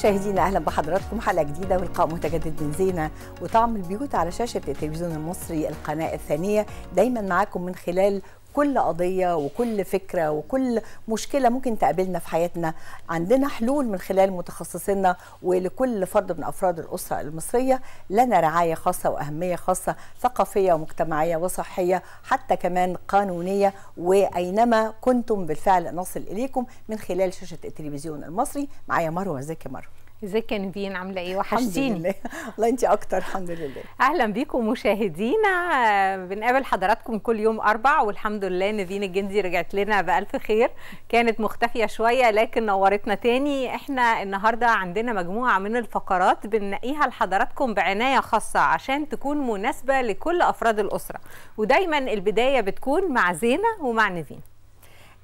مشاهدينا اهلا بحضراتكم حلقه جديده ولقاء متجدد من زينه وطعم البيوت على شاشه التلفزيون المصري القناه الثانيه دايما معاكم من خلال كل قضية وكل فكرة وكل مشكلة ممكن تقابلنا في حياتنا عندنا حلول من خلال متخصصينا ولكل فرد من أفراد الأسرة المصرية لنا رعاية خاصة وأهمية خاصة ثقافية ومجتمعية وصحية حتى كمان قانونية وأينما كنتم بالفعل نصل إليكم من خلال شاشة التلفزيون المصري معايا مروة ازيك يا مروة ازيك يا نبين عامله ايه وحشتيني الحمد لله والله انت اكتر الحمد لله اهلا بيكم مشاهدينا بنقابل حضراتكم كل يوم اربع والحمد لله نبين الجندي رجعت لنا بالف خير كانت مختفيه شويه لكن نورتنا تاني احنا النهارده عندنا مجموعه من الفقرات بننقيها لحضراتكم بعنايه خاصه عشان تكون مناسبه لكل افراد الاسره ودايما البدايه بتكون مع زينه ومع نبين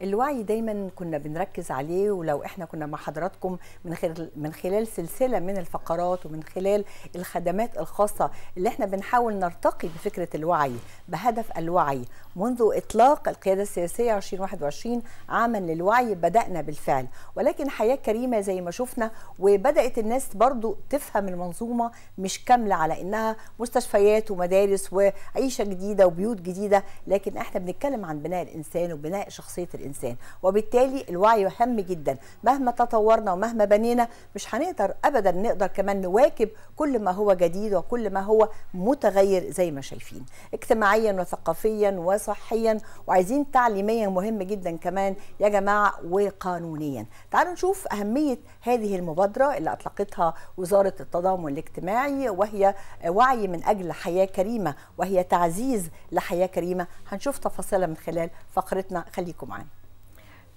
الوعي دايما كنا بنركز عليه ولو احنا كنا مع حضراتكم من خلال من خلال سلسله من الفقرات ومن خلال الخدمات الخاصه اللي احنا بنحاول نرتقي بفكره الوعي بهدف الوعي منذ اطلاق القياده السياسيه 2021 عاما للوعي بدانا بالفعل ولكن حياه كريمه زي ما شفنا وبدات الناس برضو تفهم المنظومه مش كامله على انها مستشفيات ومدارس وعيشه جديده وبيوت جديده لكن احنا بنتكلم عن بناء الانسان وبناء شخصيه الانسان الانسان وبالتالي الوعي مهم جدا مهما تطورنا ومهما بنينا مش هنقدر ابدا نقدر كمان نواكب كل ما هو جديد وكل ما هو متغير زي ما شايفين اجتماعيا وثقافيا وصحيا وعايزين تعليميا مهم جدا كمان يا جماعه وقانونيا تعالوا نشوف اهميه هذه المبادره اللي اطلقتها وزاره التضامن الاجتماعي وهي وعي من اجل حياه كريمه وهي تعزيز لحياه كريمه هنشوف تفاصيلها من خلال فقرتنا خليكم معانا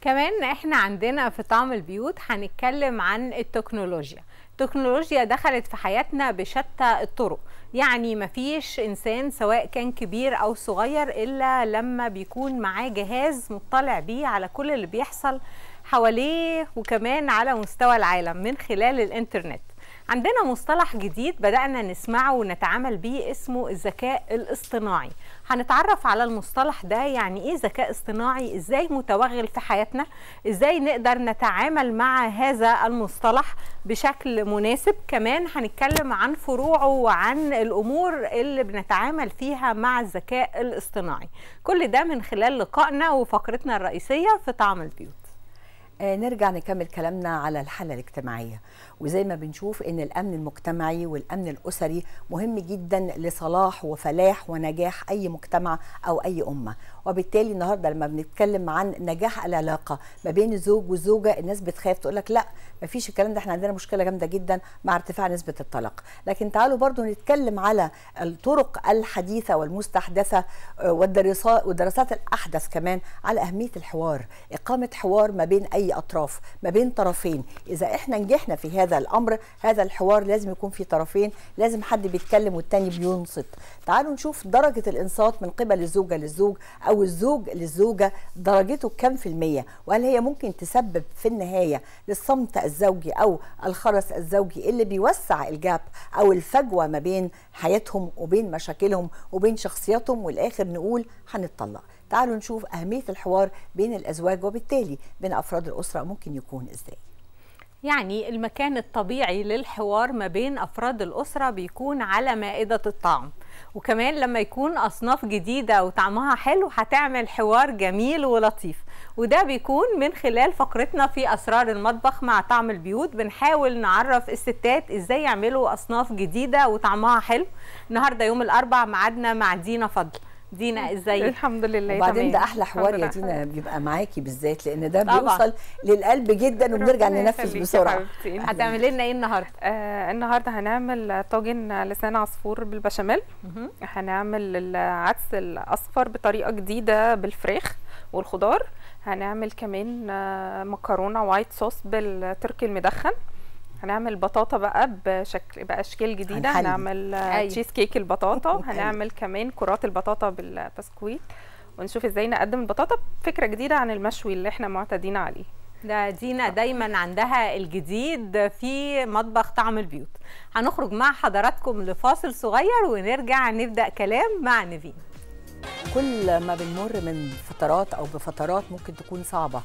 كمان احنا عندنا في طعم البيوت هنتكلم عن التكنولوجيا التكنولوجيا دخلت في حياتنا بشتى الطرق يعني مفيش انسان سواء كان كبير او صغير الا لما بيكون معاه جهاز مطلع بيه على كل اللي بيحصل حواليه وكمان على مستوى العالم من خلال الانترنت عندنا مصطلح جديد بدأنا نسمعه ونتعامل بيه اسمه الذكاء الاصطناعي هنتعرف على المصطلح ده يعني ايه ذكاء اصطناعي ازاي متوغل في حياتنا ازاي نقدر نتعامل مع هذا المصطلح بشكل مناسب كمان هنتكلم عن فروعه وعن الامور اللي بنتعامل فيها مع الذكاء الاصطناعي كل ده من خلال لقائنا وفقرتنا الرئيسية في طعم البيوت آه، نرجع نكمل كلامنا على الحالة الاجتماعية وزي ما بنشوف ان الامن المجتمعي والامن الاسري مهم جدا لصلاح وفلاح ونجاح اي مجتمع او اي امه وبالتالي النهارده لما بنتكلم عن نجاح العلاقه ما بين الزوج والزوجه الناس بتخاف تقول لك لا ما فيش الكلام ده احنا عندنا مشكله جامده جدا مع ارتفاع نسبه الطلاق لكن تعالوا برضو نتكلم على الطرق الحديثه والمستحدثه آه، والدراسات والدراسات الاحدث كمان على اهميه الحوار اقامه حوار ما بين اي اطراف ما بين طرفين اذا احنا نجحنا في هذا هذا الامر هذا الحوار لازم يكون في طرفين لازم حد بيتكلم والتاني بينصت تعالوا نشوف درجه الانصات من قبل الزوجه للزوج او الزوج للزوجه درجته كم في الميه وهل هي ممكن تسبب في النهايه للصمت الزوجي او الخرس الزوجي اللي بيوسع الجاب او الفجوه ما بين حياتهم وبين مشاكلهم وبين شخصياتهم والاخر نقول هنتطلق تعالوا نشوف أهمية الحوار بين الأزواج وبالتالي بين أفراد الأسرة ممكن يكون إزاي يعني المكان الطبيعي للحوار ما بين أفراد الأسرة بيكون على مائدة الطعام وكمان لما يكون أصناف جديدة وطعمها حلو هتعمل حوار جميل ولطيف وده بيكون من خلال فقرتنا في أسرار المطبخ مع طعم البيوت بنحاول نعرف الستات إزاي يعملوا أصناف جديدة وطعمها حلو النهاردة يوم الأربع معادنا مع دينا فضل دينا ازيك الحمد لله وبعدين ده احلى حوار يا دينا بيبقى معاكي بالذات لان ده بيوصل للقلب جدا وبنرجع ننفذ بسرعه هتعملي لنا ايه النهارده آه النهارده هنعمل طاجن لسان عصفور بالبشاميل هنعمل العدس الاصفر بطريقه جديده بالفراخ والخضار هنعمل كمان آه، مكرونه وايت صوص بالتركي المدخن هنعمل بطاطا بقى بشكل باشكال جديده هنحلي. هنعمل أيوة. تشيز كيك البطاطا هنعمل كمان كرات البطاطا بالبسكويت ونشوف ازاي نقدم البطاطا فكره جديده عن المشوي اللي احنا معتادين عليه ده دينا دايما عندها الجديد في مطبخ طعم البيوت هنخرج مع حضراتكم لفاصل صغير ونرجع نبدا كلام مع نيفين كل ما بنمر من فترات او بفترات ممكن تكون صعبه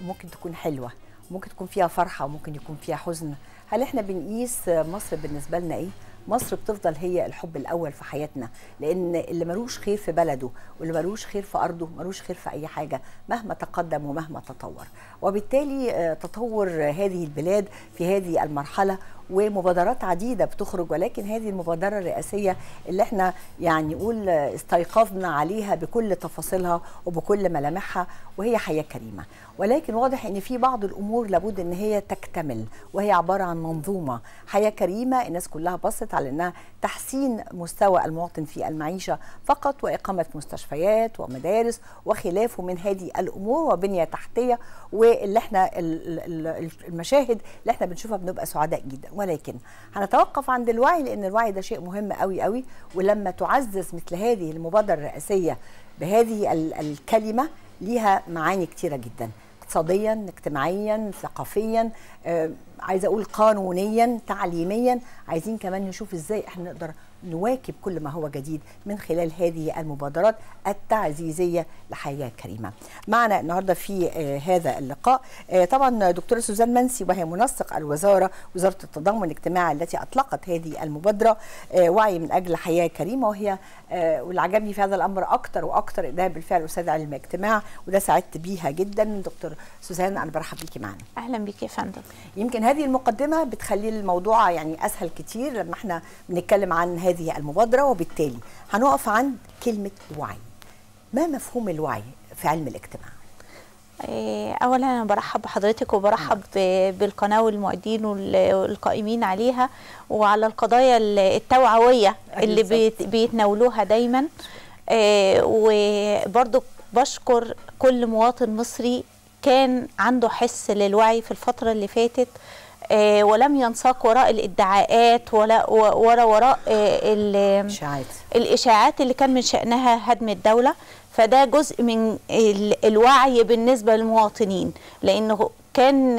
وممكن تكون حلوه ممكن تكون فيها فرحه وممكن يكون فيها حزن هل احنا بنقيس مصر بالنسبه لنا ايه مصر بتفضل هي الحب الاول في حياتنا لان اللي ملوش خير في بلده واللي ملوش خير في ارضه ملوش خير في اي حاجه مهما تقدم ومهما تطور وبالتالي آه، تطور هذه البلاد في هذه المرحله ومبادرات عديده بتخرج ولكن هذه المبادره الرئاسيه اللي احنا يعني نقول استيقظنا عليها بكل تفاصيلها وبكل ملامحها وهي حياه كريمه ولكن واضح ان في بعض الامور لابد ان هي تكتمل وهي عباره عن منظومه حياه كريمه الناس كلها بصت على انها تحسين مستوى المواطن في المعيشه فقط واقامه مستشفيات ومدارس وخلافه من هذه الامور وبنيه تحتيه واللي احنا المشاهد اللي احنا بنشوفها بنبقى سعداء جدا ولكن هنتوقف عند الوعي لان الوعي ده شيء مهم قوي قوي ولما تعزز مثل هذه المبادره الرئاسيه بهذه الكلمه ليها معاني كثيره جدا اقتصاديا اجتماعيا ثقافيا آه، عايز عايزه اقول قانونيا تعليميا عايزين كمان نشوف ازاي احنا نقدر نواكب كل ما هو جديد من خلال هذه المبادرات التعزيزيه لحياه كريمه. معنا النهارده في آه، هذا اللقاء آه، طبعا دكتوره سوزان منسي وهي منسق الوزاره وزاره التضامن الاجتماعي التي اطلقت هذه المبادره آه، وعي من اجل حياه كريمه وهي واللي عجبني في هذا الامر اكثر واكثر ده بالفعل استاذ علم اجتماع وده سعدت بيها جدا دكتور سوزان انا برحب بيكي معنا. اهلا بيكي يا فندم. يمكن هذه المقدمه بتخلي الموضوع يعني اسهل كتير لما احنا بنتكلم عن هذه هذه المبادرة وبالتالي هنقف عند كلمة وعي ما مفهوم الوعي في علم الاجتماع؟ إيه، اولا انا برحب بحضرتك وبرحب نعم. بالقناه والمعدين والقائمين عليها وعلى القضايا التوعويه اللي بيتناولوها دايما إيه، وبرضو بشكر كل مواطن مصري كان عنده حس للوعي في الفتره اللي فاتت آه، ولم ينساق وراء الادعاءات ولا وراء وراء آه، الاشاعات الاشاعات اللي كان من شانها هدم الدوله فده جزء من الوعي بالنسبه للمواطنين لانه كان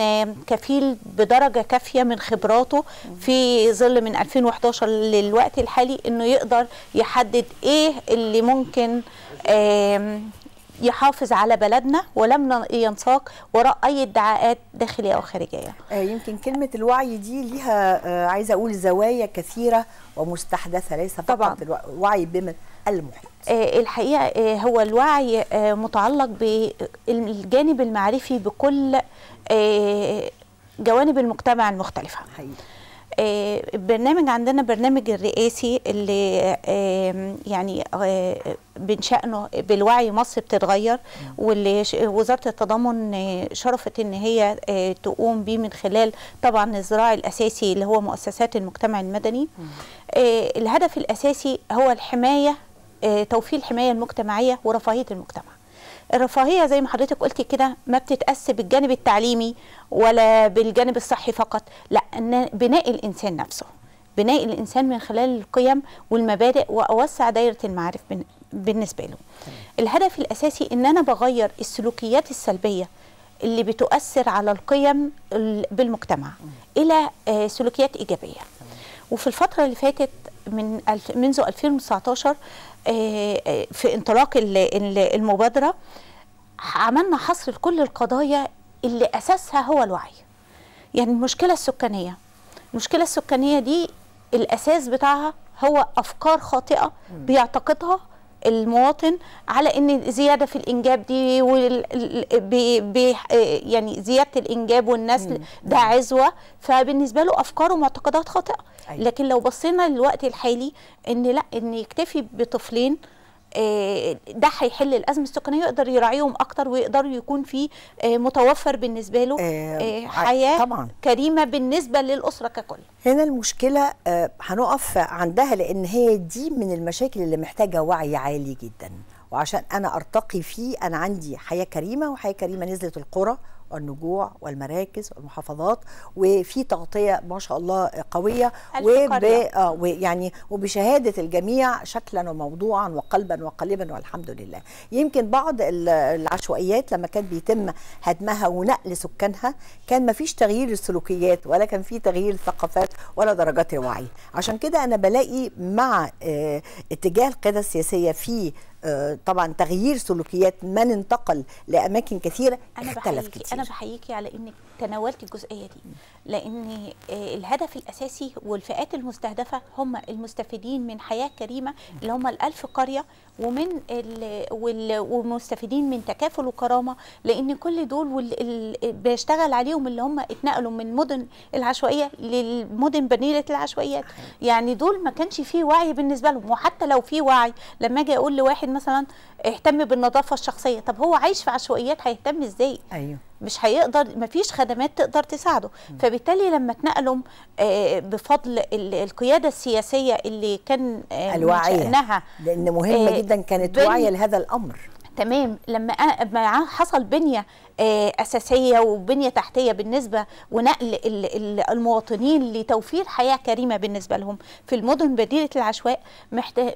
كفيل بدرجه كافيه من خبراته في ظل من 2011 للوقت الحالي انه يقدر يحدد ايه اللي ممكن يحافظ على بلدنا ولم ينساق وراء اي ادعاءات داخليه او خارجيه. آه، يمكن كلمه الوعي دي ليها آه، عايزه اقول زوايا كثيره ومستحدثه ليس فقط طبعا. الوعي بما المحيط. آه، الحقيقه هو الوعي متعلق بالجانب المعرفي بكل جوانب المجتمع المختلفه. حقيقة. آه، البرنامج عندنا برنامج الرئاسي اللي يعني آه، بنشأنه بالوعي مصر بتتغير واللي وزارة التضامن آه، شرفت ان هي تقوم به من خلال طبعا الزراع الاساسي اللي هو مؤسسات المجتمع المدني الهدف الاساسي هو الحماية توفير الحماية المجتمعية ورفاهية المجتمع الرفاهيه زي ما حضرتك قلتي كده ما بتتقاس بالجانب التعليمي ولا بالجانب الصحي فقط لا بناء الانسان نفسه بناء الانسان من خلال القيم والمبادئ واوسع دايره المعارف بالنسبه له الهدف الاساسي ان انا بغير السلوكيات السلبيه اللي بتؤثر على القيم بالمجتمع الى آه، سلوكيات ايجابيه وفي الفتره اللي فاتت من منذ 2019 آه، آه، في انطلاق المبادرة عملنا حصر لكل القضايا اللي أساسها هو الوعي يعني المشكلة السكانية المشكلة السكانية دي الأساس بتاعها هو أفكار خاطئة بيعتقدها المواطن على ان زياده في الانجاب دي بي... بي... يعني زياده الانجاب والنسل ده عزوه فبالنسبه له افكار ومعتقدات خاطئه أيوة. لكن لو بصينا للوقت الحالي ان لا ان يكتفي بطفلين آه، ده هيحل الازمه السكانيه يقدر يراعيهم اكتر ويقدر يكون في آه، متوفر بالنسبه له آه، حياه طبعا. كريمه بالنسبه للاسره ككل هنا المشكله هنقف عندها لان هي دي من المشاكل اللي محتاجه وعي عالي جدا وعشان انا ارتقي فيه انا عندي حياه كريمه وحياه كريمه نزلت القرى والنجوع والمراكز والمحافظات وفي تغطيه ما شاء الله قويه وب... آه، ويعني وبشهاده الجميع شكلا وموضوعا وقلبا وقالبا والحمد لله يمكن بعض العشوائيات لما كان بيتم هدمها ونقل سكانها كان ما فيش تغيير السلوكيات ولا كان في تغيير الثقافات ولا درجات الوعي عشان كده انا بلاقي مع آه، اتجاه القياده السياسيه في طبعا تغيير سلوكيات من انتقل لاماكن كثيره أنا اختلف كتير انا بحييكي على انك تناولتي الجزئيه دي لان آه، الهدف الاساسي والفئات المستهدفه هم المستفيدين من حياه كريمه اللي هم ال1000 قريه ومن والمستفيدين من تكافل وكرامه لان كل دول بيشتغل عليهم اللي هم اتنقلوا من مدن العشوائيه للمدن بنيله العشوائيات يعني دول ما كانش فيه وعي بالنسبه لهم وحتى لو في وعي لما اجي اقول لواحد مثلا اهتم بالنظافه الشخصيه طب هو عايش في عشوائيات هيهتم ازاي ايوه مش هيقدر مفيش خدمات تقدر تساعده فبالتالي لما اتنقلوا آه، بفضل القياده السياسيه اللي كان آه، الوعيه لان مهمه آه، جدا كانت واعيه لهذا الامر تمام لما حصل بنيه آه، اساسيه وبنيه تحتيه بالنسبه ونقل المواطنين لتوفير حياه كريمه بالنسبه لهم في المدن بديله العشواء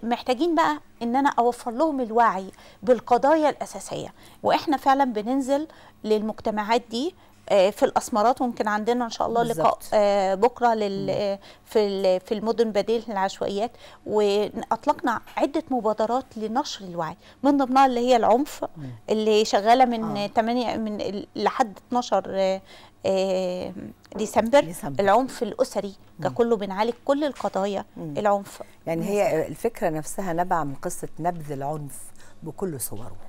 محتاجين بقى ان انا اوفر لهم الوعي بالقضايا الاساسيه واحنا فعلا بننزل للمجتمعات دي آه، في الاسمرات وممكن عندنا ان شاء الله لقاء آه، بكره لل في في المدن بديل العشوائيات واطلقنا عده مبادرات لنشر الوعي من ضمنها اللي هي العنف اللي شغاله من آه. 8 من لحد 12 آه، ديسمبر, ديسمبر العنف الاسري ككله بنعالج كل القضايا مم. العنف يعني هي الفكره نفسها نبع من قصه نبذ العنف بكل صوره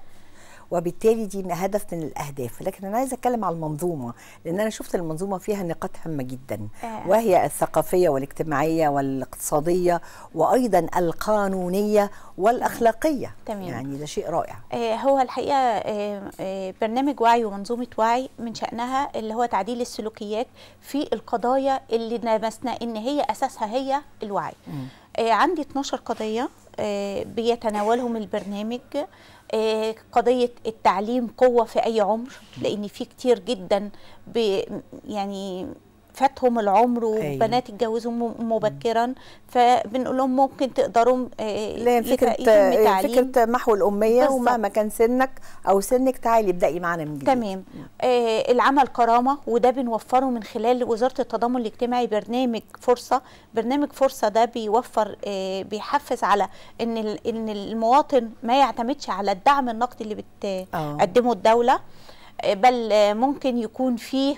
وبالتالي دي هدف من الاهداف لكن انا عايزه اتكلم على المنظومه لان انا شفت المنظومه فيها نقاط هامه جدا آه. وهي الثقافيه والاجتماعيه والاقتصاديه وايضا القانونيه والاخلاقيه تمام. يعني ده شيء رائع آه، هو الحقيقه آه، برنامج وعي ومنظومه وعي من شانها اللي هو تعديل السلوكيات في القضايا اللي لمسنا ان هي اساسها هي الوعي م. عندي 12 قضيه بيتناولهم البرنامج آه، قضية التعليم قوة في أي عمر لأن في كتير جدا يعني فاتهم العمر أيوة. وبنات اتجوزوا مبكرا فبنقول لهم ممكن تقدروا آه، لا يعني فكره آه، فكره محو الاميه بالزبط. ومهما كان سنك او سنك تعالي ابدأي معانا من جديد تمام آه العمل كرامه وده بنوفره من خلال وزاره التضامن الاجتماعي برنامج فرصه برنامج فرصه ده بيوفر آه بيحفز على ان ان المواطن ما يعتمدش على الدعم النقدي اللي بتقدمه آه. الدوله بل ممكن يكون فيه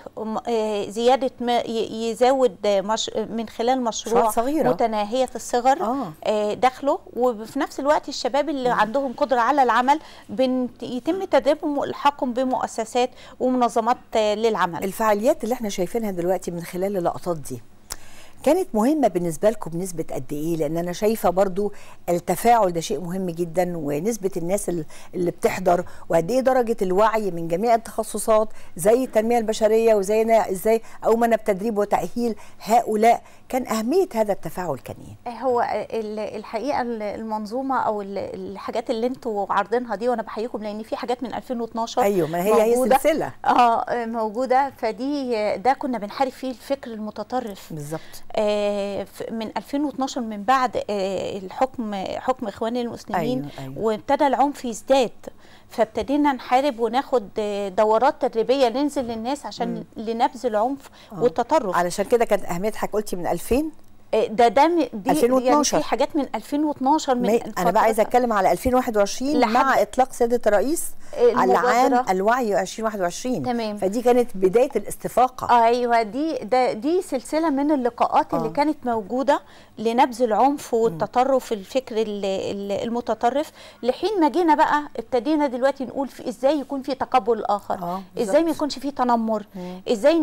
آه، زياده ما يزود مش من خلال مشروع صغيرة. متناهيه الصغر آه. آه. دخله وفي نفس الوقت الشباب اللي آه. عندهم قدره على العمل يتم تدريبهم والحاقهم بمؤسسات ومنظمات آه، للعمل الفعاليات اللي احنا شايفينها دلوقتي من خلال اللقطات دي كانت مهمه بالنسبه لكم بنسبه قد ايه لان انا شايفه برضو التفاعل ده شيء مهم جدا ونسبه الناس اللي بتحضر وقد ايه درجه الوعي من جميع التخصصات زي التنميه البشريه انا ازاي انا بتدريب وتاهيل هؤلاء كان اهميه هذا التفاعل كان ايه, إيه، هو الحقيقه المنظومه او الحاجات اللي انتوا عارضينها دي وانا بحييكم لان في حاجات من 2012 ايوه ما هي هي سلسله اه موجوده فدي ده كنا بنحارب فيه الفكر المتطرف بالظبط آه، من 2012 من بعد آه، الحكم حكم اخوان المسلمين أيوة أيوة. وابتدى العنف يزداد فابتدينا نحارب وناخد آه، دورات تدريبيه ننزل للناس عشان لنبذ العنف والتطرف علشان كده كانت اهميه حضرتك قلتي من 2000 آه، ده ده دي 2012 يعني في حاجات من 2012 من انا بقى عايزه اتكلم على 2021 مع اطلاق سياده الرئيس آه، على عام الوعي 2021 تمام فدي كانت بدايه الاستفاقه آه ايوه دي ده دي سلسله من اللقاءات آه. اللي كانت موجوده لنبذ العنف والتطرف الفكر المتطرف لحين ما جينا بقى ابتدينا دلوقتي نقول في ازاي يكون في تقبل الاخر آه ازاي ما يكونش في تنمر مم. ازاي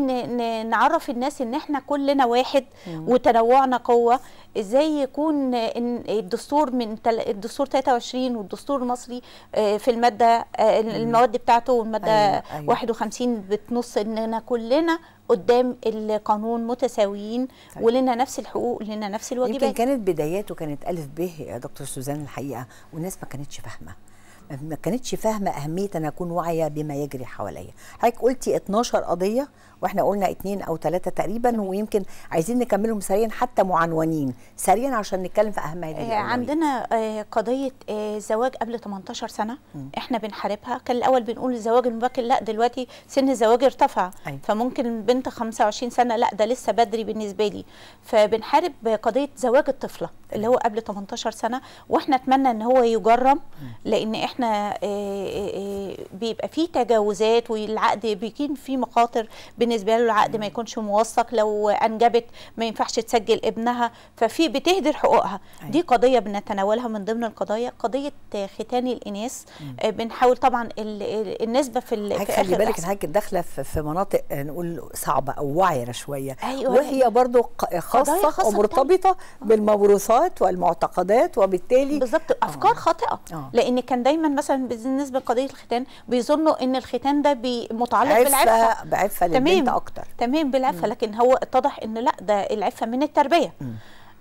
نعرف الناس ان احنا كلنا واحد مم. وتنوعنا قوه ازاي يكون الدستور من تل... الدستور 23 والدستور المصري آه، في الماده آه، المواد بتاعته والماده أيوة أيوة. 51 بتنص اننا كلنا قدام القانون متساويين طيب. ولنا نفس الحقوق ولنا نفس الواجبات يمكن كانت بداياته كانت الف ب يا دكتور سوزان الحقيقه والناس ما كانتش فاهمه ما كانتش فاهمه اهميه ان اكون واعيه بما يجري حواليا حضرتك قلتي 12 قضيه واحنا قلنا اثنين او ثلاثه تقريبا ويمكن عايزين نكملهم سريعا حتى معنونين سريعا عشان نتكلم في اهم هذه آه، عندنا آه، قضيه آه، زواج قبل 18 سنه م. احنا بنحاربها كان الاول بنقول الزواج المبكر لا دلوقتي سن الزواج ارتفع أي. أيوة. فممكن بنت 25 سنه لا ده لسه بدري بالنسبه لي فبنحارب قضيه زواج الطفله اللي هو قبل 18 سنه واحنا اتمنى ان هو يجرم لان احنا بيبقى فيه تجاوزات والعقد بيكون فيه مخاطر بالنسبه له العقد ما يكونش موثق لو انجبت ما ينفعش تسجل ابنها ففي بتهدر حقوقها أيوة. دي قضيه بنتناولها من ضمن القضايا قضيه ختان الاناث آه، بنحاول طبعا النسبه في, خلي بالك حضرتك داخله في مناطق آه، نقول صعبه او وعره شويه أيوة وهي برضو خاصه, خاصة ومرتبطه آه. بالموروثات والمعتقدات وبالتالي بالظبط افكار آه. خاطئه آه. لان كان دايما مثلا بالنسبه لقضيه الختان بيظنوا ان الختان ده متعلق بالعفه بعفه تمام تمام اكتر تمام بالعفه لكن هو اتضح ان لا ده العفه من التربيه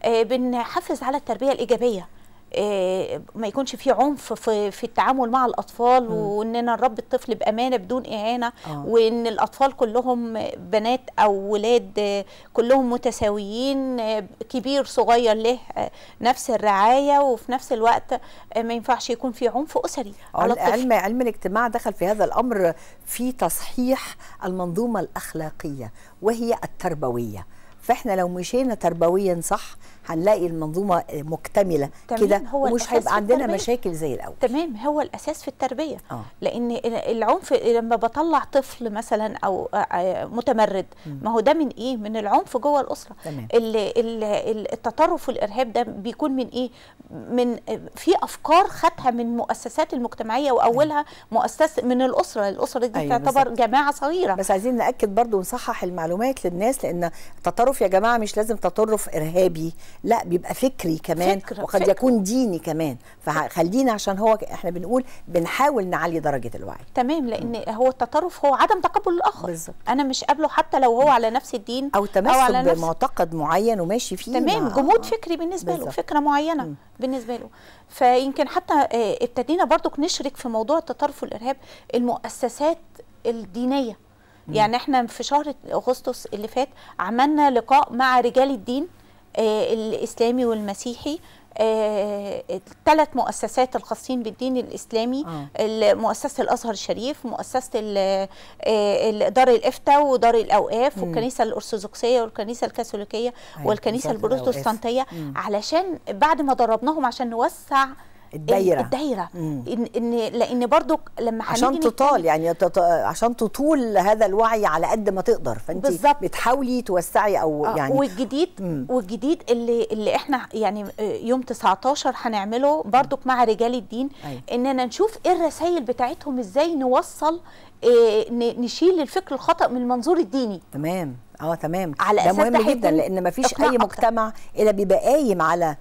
آه، بنحفز على التربيه الايجابيه آه، ما يكونش في عنف في, في التعامل مع الاطفال م. واننا نربي الطفل بامانه بدون اعانه آه. وان الاطفال كلهم بنات او ولاد آه، كلهم متساويين آه، كبير صغير له نفس الرعايه وفي نفس الوقت ما ينفعش يكون في عنف اسري على الطفل علم علم الاجتماع دخل في هذا الامر في تصحيح المنظومه الاخلاقيه وهي التربويه فاحنا لو مشينا تربويا صح هنلاقي المنظومه مكتمله كده ومش هيبقى عندنا مشاكل زي الاول تمام هو الاساس في التربيه آه. لان العنف لما بطلع طفل مثلا او متمرد ما هو ده من ايه من العنف جوه الاسره التطرف والارهاب ده بيكون من ايه من في افكار خدها من مؤسسات المجتمعيه واولها أيوة. مؤسسه من الاسره الاسره دي أيوة تعتبر بالزبط. جماعه صغيره بس عايزين ناكد برضو ونصحح المعلومات للناس لان التطرف يا جماعه مش لازم تطرف ارهابي لا بيبقى فكري كمان فكرة وقد فكرة. يكون ديني كمان فخلينا عشان هو احنا بنقول بنحاول نعلي درجه الوعي تمام لان م. هو التطرف هو عدم تقبل الاخر بالزبط. انا مش قابله حتى لو هو على نفس الدين او تمسك أو بمعتقد معين وماشي فيه تمام جمود فكري بالنسبه بالزبط. له فكره معينه م. بالنسبه له فيمكن حتى آه، ابتدينا برضك نشرك في موضوع التطرف والارهاب المؤسسات الدينيه يعني احنا في شهر اغسطس اللي فات عملنا لقاء مع رجال الدين آه، الاسلامي والمسيحي آه، الثلاث مؤسسات الخاصين بالدين الاسلامي آه. مؤسسه الازهر الشريف مؤسسه آه، دار الافتاء ودار الاوقاف والكنيسه الارثوذكسيه والكنيسه الكاثوليكيه أيوة، والكنيسه البروتستانتيه علشان بعد ما دربناهم عشان نوسع الدايره الدايره ان ان لان برضو لما عشان تطال يعني تط... عشان تطول هذا الوعي على قد ما تقدر فانت بالزبط. بتحاولي توسعي او آه يعني والجديد مم. والجديد اللي اللي احنا يعني آه، يوم 19 هنعمله برضو مع رجال الدين أي. أيوة. اننا نشوف ايه الرسائل بتاعتهم ازاي نوصل إيه نشيل الفكر الخطا من المنظور الديني تمام اه تمام على ده مهم جدا لان ما فيش اي مجتمع الا بيبقى قايم على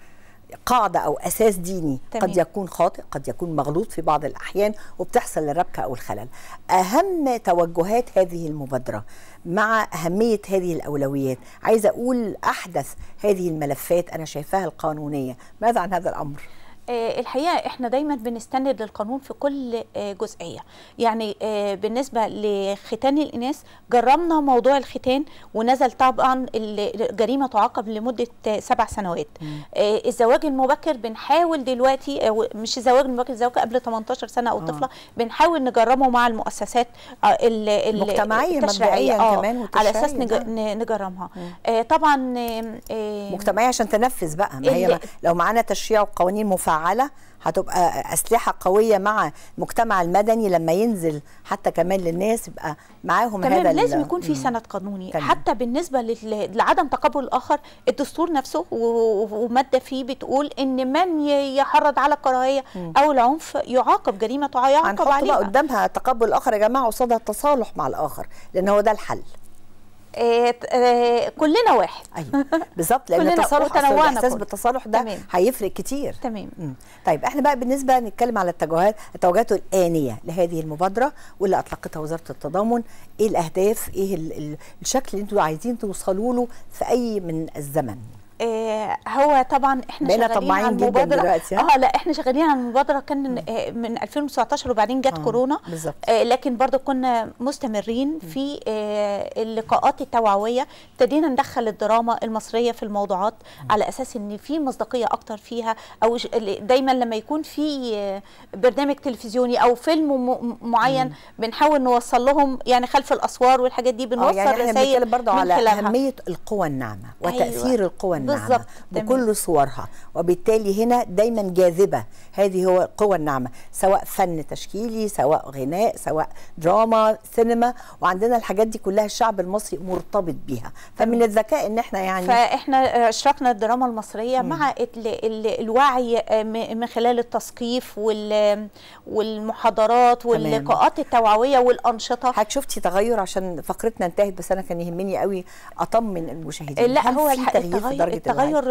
قاعدة أو أساس ديني تمام. قد يكون خاطئ قد يكون مغلوط في بعض الأحيان وبتحصل الربكة أو الخلل أهم توجهات هذه المبادرة مع أهمية هذه الأولويات عايزة أقول أحدث هذه الملفات أنا شايفاها القانونية ماذا عن هذا الأمر؟ آه، الحقيقه احنا دايما بنستند للقانون في كل آه، جزئيه يعني آه، بالنسبه لختان الاناث جربنا موضوع الختان ونزل طبعا الجريمه تعاقب لمده سبع سنوات الزواج المبكر بنحاول دلوقتي مش الزواج المبكر الزواج قبل 18 سنه او طفله بنحاول نجربه مع المؤسسات المجتمعيه التشريعيه آه كمان على اساس نجرمها طبعا مجتمعيه عشان تنفذ بقى ما هي لو معانا تشريع وقوانين مفعله مفعله هتبقى اسلحه قويه مع المجتمع المدني لما ينزل حتى كمان للناس يبقى معاهم كمان هذا لازم يكون في سند قانوني كمان. حتى بالنسبه لعدم تقبل الاخر الدستور نفسه وماده فيه بتقول ان من يحرض على الكراهيه او العنف يعاقب جريمه يعاقب عليها قدامها تقبل الاخر يا جماعه قصادها التصالح مع الاخر لان هو ده الحل آه، آه، كلنا واحد ايوه بالظبط لان التصالح تنوعنا الاحساس بالتصالح ده تمام. هيفرق كتير تمام مم. طيب احنا بقى بالنسبه نتكلم على التوجهات التوجهات الانيه لهذه المبادره واللي اطلقتها وزاره التضامن ايه الاهداف ايه الشكل اللي انتوا عايزين توصلوا له في اي من الزمن آه هو طبعا احنا بقينا طماعين المبادره جدا دلوقتي اه لا احنا شغالين على المبادره كان آه، من 2019 وبعدين جت آه، كورونا بالظبط آه لكن برضه كنا مستمرين في آه اللقاءات التوعويه ابتدينا ندخل الدراما المصريه في الموضوعات م. على اساس ان في مصداقيه اكتر فيها او دايما لما يكون في آه، برنامج تلفزيوني او فيلم معين بنحاول نوصل لهم يعني خلف الاسوار والحاجات دي يعني بنوصل يعني رسائل برضه على اهميه القوى الناعمه وتاثير أيوة. القوى الناعمه بالظبط بكل صورها وبالتالي هنا دايما جاذبه هذه هو قوى النعمه سواء فن تشكيلي سواء غناء سواء دراما سينما وعندنا الحاجات دي كلها الشعب المصري مرتبط بيها فمن الذكاء ان احنا يعني فاحنا اشركنا الدراما المصريه مم. مع الـ الـ الوعي من خلال التثقيف والمحاضرات واللقاءات التوعويه والانشطه هتشوفي تغير عشان فقرتنا انتهت بس انا كان يهمني قوي اطمن المشاهدين لا هو التغيير في درجه التغير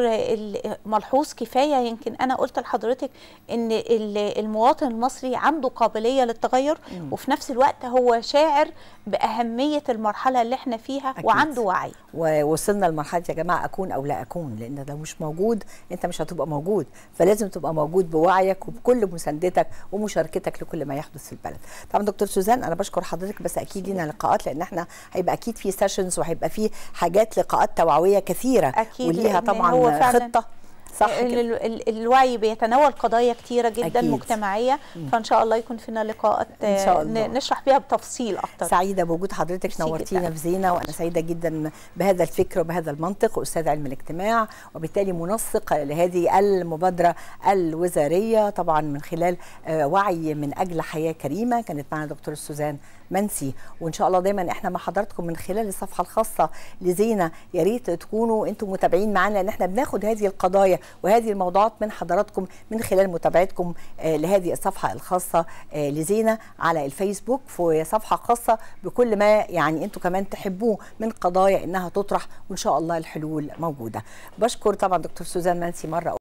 ملحوظ كفايه يمكن انا قلت لحضرتك ان المواطن المصري عنده قابليه للتغير مم. وفي نفس الوقت هو شاعر باهميه المرحله اللي احنا فيها أكيد. وعنده وعي ووصلنا لمرحله يا جماعه اكون او لا اكون لان لو مش موجود انت مش هتبقى موجود فلازم تبقى موجود بوعيك وبكل مساندتك ومشاركتك لكل ما يحدث في البلد طبعا دكتور سوزان انا بشكر حضرتك بس اكيد لينا لقاءات لان احنا هيبقى اكيد في سيشنز وهيبقى في حاجات لقاءات توعويه كثيره أكيد وليها طبعا هو خطه صح الوعي بيتناول قضايا كثيره جدا أكيد. مجتمعيه فان شاء الله يكون فينا لقاءات إن شاء الله. نشرح بيها بتفصيل اكتر سعيده بوجود حضرتك نورتينا في زينه وانا سعيده جدا بهذا الفكر وبهذا المنطق استاذ علم الاجتماع وبالتالي منسق لهذه المبادره الوزاريه طبعا من خلال آه، وعي من اجل حياه كريمه كانت معنا دكتور سوزان منسي وان شاء الله دايما احنا مع حضراتكم من خلال الصفحه الخاصه لزينه يا ريت تكونوا انتم متابعين معانا لان احنا بناخد هذه القضايا وهذه الموضوعات من حضراتكم من خلال متابعتكم آه، لهذه الصفحه الخاصه آه، لزينه على الفيسبوك في صفحه خاصه بكل ما يعني انتم كمان تحبوه من قضايا انها تطرح وان شاء الله الحلول موجوده بشكر طبعا دكتور سوزان منسي مره